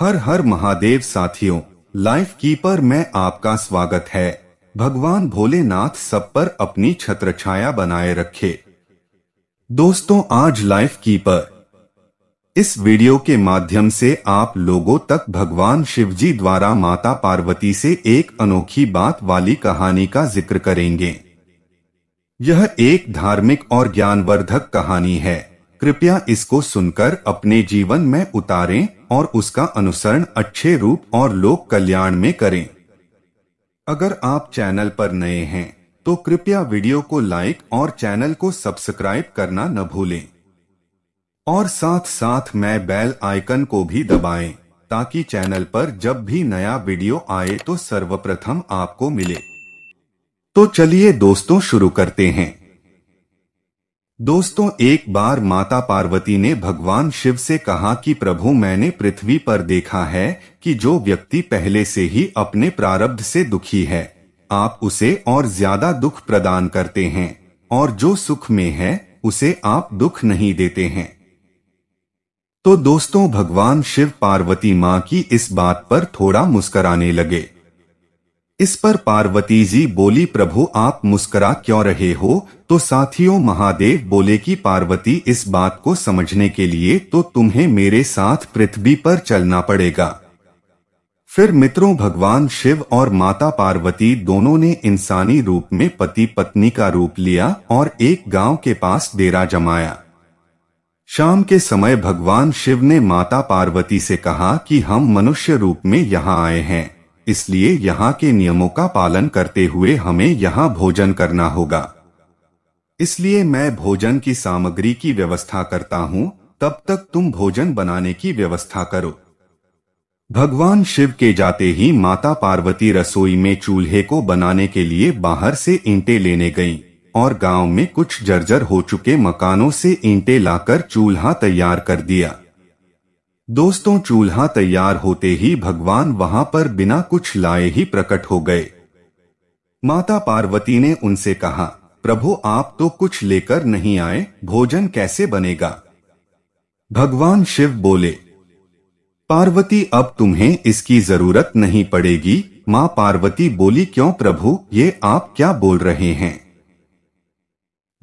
हर हर महादेव साथियों life keeper में आपका स्वागत है भगवान भोलेनाथ सब पर अपनी छत्र छाया बनाए रखे दोस्तों आज लाइफ कीपर इस वीडियो के माध्यम से आप लोगों तक भगवान शिवजी द्वारा माता पार्वती से एक अनोखी बात वाली कहानी का जिक्र करेंगे यह एक धार्मिक और ज्ञानवर्धक कहानी है कृपया इसको सुनकर अपने जीवन में उतारें और उसका अनुसरण अच्छे रूप और लोक कल्याण में करें अगर आप चैनल पर नए हैं तो कृपया वीडियो को लाइक और चैनल को सब्सक्राइब करना न भूलें और साथ साथ मैं बेल आइकन को भी दबाएं ताकि चैनल पर जब भी नया वीडियो आए तो सर्वप्रथम आपको मिले तो चलिए दोस्तों शुरू करते हैं दोस्तों एक बार माता पार्वती ने भगवान शिव से कहा कि प्रभु मैंने पृथ्वी पर देखा है कि जो व्यक्ति पहले से ही अपने प्रारब्ध से दुखी है आप उसे और ज्यादा दुख प्रदान करते हैं और जो सुख में है उसे आप दुख नहीं देते हैं तो दोस्तों भगवान शिव पार्वती माँ की इस बात पर थोड़ा मुस्कराने लगे इस पर पार्वती जी बोली प्रभु आप मुस्कुरा क्यों रहे हो तो साथियों महादेव बोले कि पार्वती इस बात को समझने के लिए तो तुम्हें मेरे साथ पृथ्वी पर चलना पड़ेगा फिर मित्रों भगवान शिव और माता पार्वती दोनों ने इंसानी रूप में पति पत्नी का रूप लिया और एक गांव के पास डेरा जमाया शाम के समय भगवान शिव ने माता पार्वती से कहा कि हम मनुष्य रूप में यहाँ आए हैं इसलिए यहाँ के नियमों का पालन करते हुए हमें यहाँ भोजन करना होगा इसलिए मैं भोजन की सामग्री की व्यवस्था करता हूँ तब तक तुम भोजन बनाने की व्यवस्था करो भगवान शिव के जाते ही माता पार्वती रसोई में चूल्हे को बनाने के लिए बाहर से ईंटे लेने गईं और गांव में कुछ जर्जर हो चुके मकानों से ईंटे लाकर चूल्हा तैयार कर दिया दोस्तों चूल्हा तैयार होते ही भगवान वहां पर बिना कुछ लाए ही प्रकट हो गए माता पार्वती ने उनसे कहा प्रभु आप तो कुछ लेकर नहीं आए भोजन कैसे बनेगा भगवान शिव बोले पार्वती अब तुम्हें इसकी जरूरत नहीं पड़ेगी माँ पार्वती बोली क्यों प्रभु ये आप क्या बोल रहे हैं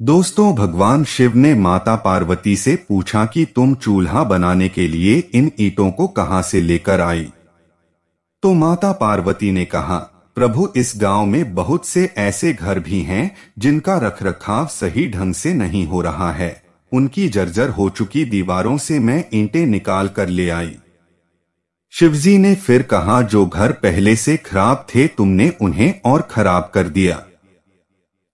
दोस्तों भगवान शिव ने माता पार्वती से पूछा कि तुम चूल्हा बनाने के लिए इन ईटों को कहां से लेकर आई तो माता पार्वती ने कहा प्रभु इस गांव में बहुत से ऐसे घर भी हैं जिनका रखरखाव सही ढंग से नहीं हो रहा है उनकी जर्जर हो चुकी दीवारों से मैं ईंटें निकाल कर ले आई शिवजी ने फिर कहा जो घर पहले से खराब थे तुमने उन्हें और खराब कर दिया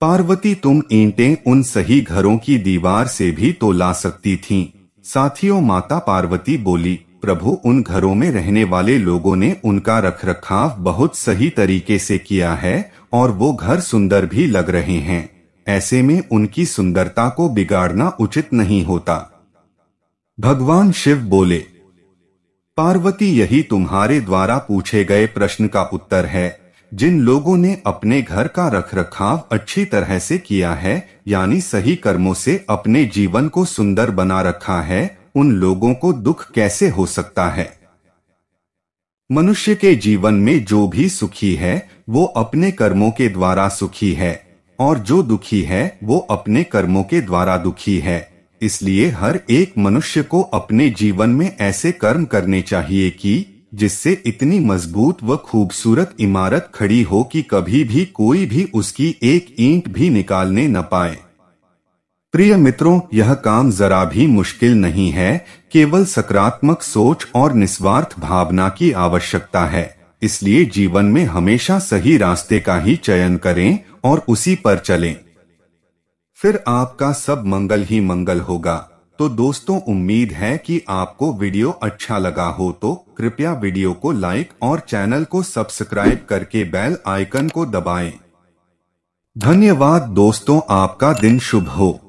पार्वती तुम ईंटें उन सही घरों की दीवार से भी तो ला सकती थीं। साथियों माता पार्वती बोली प्रभु उन घरों में रहने वाले लोगों ने उनका रखरखाव बहुत सही तरीके से किया है और वो घर सुंदर भी लग रहे हैं ऐसे में उनकी सुंदरता को बिगाड़ना उचित नहीं होता भगवान शिव बोले पार्वती यही तुम्हारे द्वारा पूछे गए प्रश्न का उत्तर है जिन लोगों ने अपने घर का रखरखाव अच्छी तरह से किया है यानी सही कर्मों से अपने जीवन को सुंदर बना रखा है उन लोगों को दुख कैसे हो सकता है मनुष्य के जीवन में जो भी सुखी है वो अपने कर्मों के द्वारा सुखी है और जो दुखी है वो अपने कर्मों के द्वारा दुखी है इसलिए हर एक मनुष्य को अपने जीवन में ऐसे कर्म करने चाहिए कि जिससे इतनी मजबूत व खूबसूरत इमारत खड़ी हो कि कभी भी कोई भी उसकी एक ईंट भी निकालने न पाए प्रिय मित्रों यह काम जरा भी मुश्किल नहीं है केवल सकारात्मक सोच और निस्वार्थ भावना की आवश्यकता है इसलिए जीवन में हमेशा सही रास्ते का ही चयन करें और उसी पर चलें। फिर आपका सब मंगल ही मंगल होगा तो दोस्तों उम्मीद है कि आपको वीडियो अच्छा लगा हो तो कृपया वीडियो को लाइक और चैनल को सब्सक्राइब करके बेल आइकन को दबाएं। धन्यवाद दोस्तों आपका दिन शुभ हो